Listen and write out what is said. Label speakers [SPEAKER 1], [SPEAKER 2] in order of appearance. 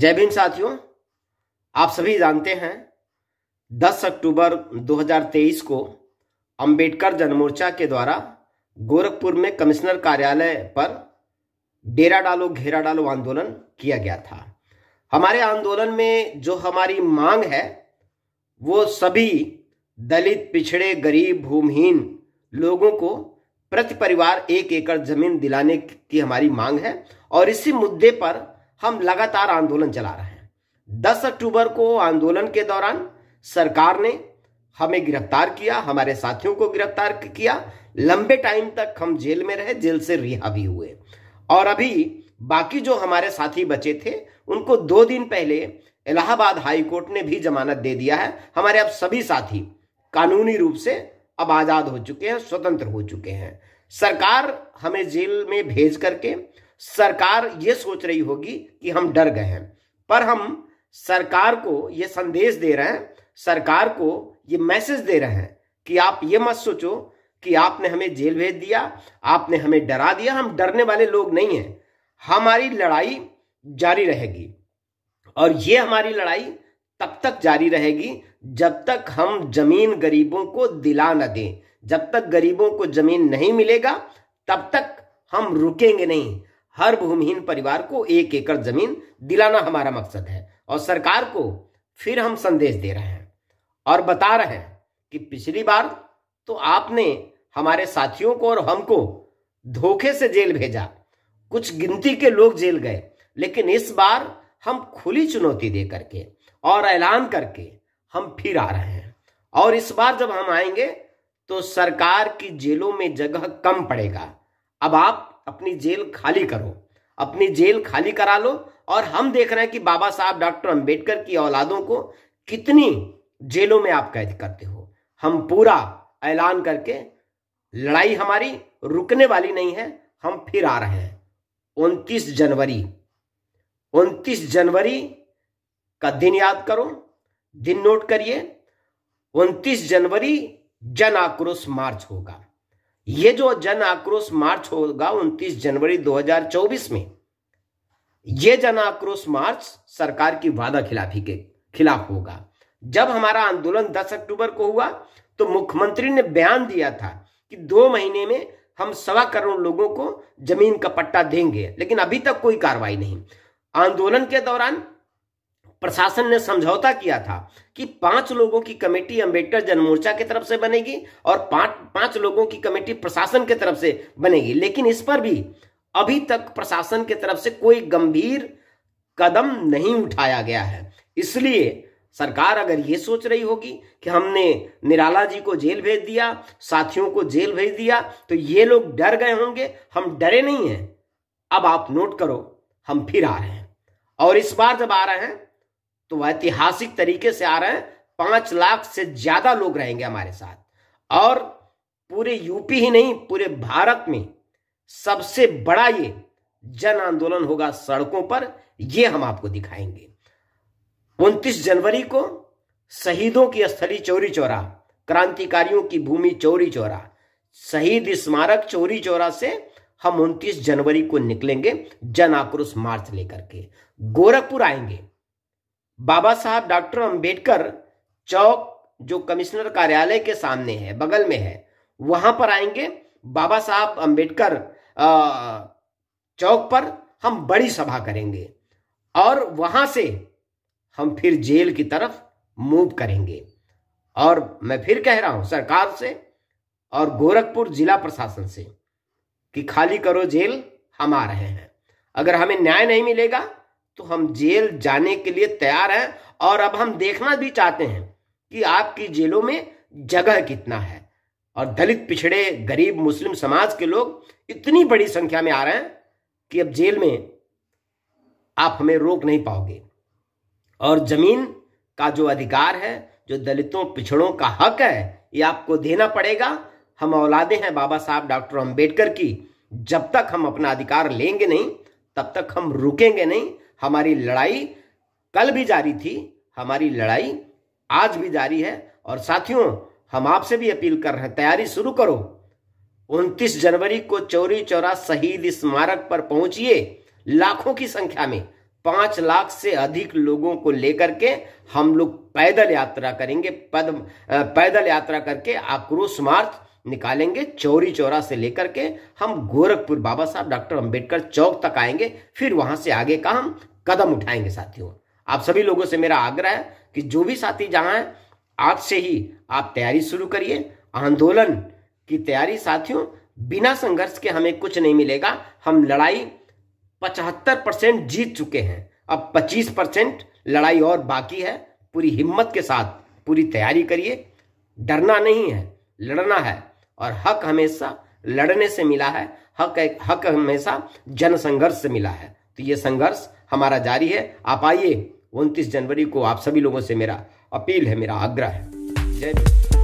[SPEAKER 1] जय भीम साथियों आप सभी जानते हैं 10 अक्टूबर 2023 को अंबेडकर जनमोर्चा के द्वारा गोरखपुर में कमिश्नर कार्यालय पर डेरा डालो घेरा डालो आंदोलन किया गया था हमारे आंदोलन में जो हमारी मांग है वो सभी दलित पिछड़े गरीब भूमिहीन लोगों को प्रति परिवार एक एकड़ जमीन दिलाने की हमारी मांग है और इसी मुद्दे पर हम लगातार आंदोलन चला रहे हैं दस अक्टूबर को आंदोलन के दौरान सरकार ने हमें गिरफ्तार किया हमारे साथियों को गिरफ्तार किया लंबे टाइम तक हम जेल में रहे जेल से रिहा भी हुए और अभी बाकी जो हमारे साथी बचे थे उनको दो दिन पहले इलाहाबाद हाई कोर्ट ने भी जमानत दे दिया है हमारे अब सभी साथी कानूनी रूप से अब आजाद हो चुके हैं स्वतंत्र हो चुके हैं सरकार हमें जेल में भेज करके सरकार ये सोच रही होगी कि हम डर गए हैं पर हम सरकार को ये संदेश दे रहे हैं सरकार को ये मैसेज दे रहे हैं कि आप ये मत सोचो कि आपने हमें जेल भेज दिया आपने हमें डरा दिया हम डरने वाले लोग नहीं हैं हमारी लड़ाई जारी रहेगी और ये हमारी लड़ाई तब तक जारी रहेगी जब तक हम जमीन गरीबों को दिला न दें जब तक गरीबों को जमीन नहीं मिलेगा तब तक हम रुकेंगे नहीं हर भूमिहीन परिवार को एक एकड़ जमीन दिलाना हमारा मकसद है और सरकार को फिर हम संदेश दे रहे हैं और बता रहे हैं कि पिछली बार तो आपने हमारे साथियों को और हमको धोखे से जेल भेजा कुछ गिनती के लोग जेल गए लेकिन इस बार हम खुली चुनौती दे करके और ऐलान करके हम फिर आ रहे हैं और इस बार जब हम आएंगे तो सरकार की जेलों में जगह कम पड़ेगा अब आप अपनी जेल खाली करो अपनी जेल खाली करा लो और हम देख रहे हैं कि बाबा साहब डॉक्टर अंबेडकर की औलादों को कितनी जेलों में आप कैद करते हो हम पूरा ऐलान करके लड़ाई हमारी रुकने वाली नहीं है हम फिर आ रहे हैं उनतीस जनवरी उनतीस जनवरी का दिन याद करो दिन नोट करिए उनतीस जनवरी जन आक्रोश मार्च होगा ये जो जन आक्रोश मार्च होगा 29 जनवरी 2024 में ये जन आक्रोश मार्च सरकार की वादा खिलाफी के खिलाफ होगा जब हमारा आंदोलन 10 अक्टूबर को हुआ तो मुख्यमंत्री ने बयान दिया था कि दो महीने में हम सवा करोड़ लोगों को जमीन का पट्टा देंगे लेकिन अभी तक कोई कार्रवाई नहीं आंदोलन के दौरान प्रशासन ने समझौता किया था कि पांच लोगों की कमेटी अंबेडकर जनमोर्चा की तरफ से बनेगी और पांच पांच लोगों की कमेटी प्रशासन की तरफ से बनेगी लेकिन इस पर भी अभी तक प्रशासन की तरफ से कोई गंभीर कदम नहीं उठाया गया है इसलिए सरकार अगर ये सोच रही होगी कि हमने निराला जी को जेल भेज दिया साथियों को जेल भेज दिया तो ये लोग डर गए होंगे हम डरे नहीं हैं अब आप नोट करो हम फिर आ रहे हैं और इस बार जब आ रहे हैं तो ऐतिहासिक तरीके से आ रहे हैं पांच लाख से ज्यादा लोग रहेंगे हमारे साथ और पूरे यूपी ही नहीं पूरे भारत में सबसे बड़ा ये जन आंदोलन होगा सड़कों पर ये हम आपको दिखाएंगे उनतीस जनवरी को शहीदों की स्थली चोरी चौरा क्रांतिकारियों की भूमि चोरी चौरा शहीद स्मारक चोरी चौरा से हम 29 जनवरी को निकलेंगे जन आक्रोश मार्च लेकर के गोरखपुर आएंगे बाबा साहब डॉक्टर अंबेडकर चौक जो कमिश्नर कार्यालय के सामने है बगल में है वहां पर आएंगे बाबा साहब अंबेडकर चौक पर हम बड़ी सभा करेंगे और वहां से हम फिर जेल की तरफ मूव करेंगे और मैं फिर कह रहा हूं सरकार से और गोरखपुर जिला प्रशासन से कि खाली करो जेल हम आ रहे हैं अगर हमें न्याय नहीं मिलेगा तो हम जेल जाने के लिए तैयार हैं और अब हम देखना भी चाहते हैं कि आपकी जेलों में जगह कितना है और दलित पिछड़े गरीब मुस्लिम समाज के लोग इतनी बड़ी संख्या में आ रहे हैं कि अब जेल में आप हमें रोक नहीं पाओगे और जमीन का जो अधिकार है जो दलितों पिछड़ों का हक है ये आपको देना पड़ेगा हम औलादे हैं बाबा साहब डॉक्टर अंबेडकर की जब तक हम अपना अधिकार लेंगे नहीं तब तक हम रुकेंगे नहीं हमारी लड़ाई कल भी जारी थी हमारी लड़ाई आज भी जारी है और साथियों हम आपसे भी अपील कर रहे हैं तैयारी शुरू करो 29 जनवरी को चौरी चौरा शहीद स्मारक पर पहुंचिए लाखों की संख्या में पांच लाख से अधिक लोगों को लेकर के हम लोग पैदल यात्रा करेंगे पद पैदल यात्रा करके आक्रोश मार्च निकालेंगे चौरी चौरा से लेकर के हम गोरखपुर बाबा साहब डॉक्टर अंबेडकर चौक तक आएंगे फिर वहां से आगे का हम कदम उठाएंगे साथियों आप सभी लोगों से मेरा आग्रह है कि जो भी साथी जहां है आज से ही आप तैयारी शुरू करिए आंदोलन की तैयारी साथियों बिना संघर्ष के हमें कुछ नहीं मिलेगा हम लड़ाई पचहत्तर परसेंट जीत चुके हैं अब पच्चीस परसेंट लड़ाई और बाकी है पूरी हिम्मत के साथ पूरी तैयारी करिए डरना नहीं है लड़ना है और हक हमेशा लड़ने से मिला है हक हक हमेशा जन संघर्ष से मिला है तो ये संघर्ष हमारा जारी है आप आइए उनतीस जनवरी को आप सभी लोगों से मेरा अपील है मेरा आग्रह है जय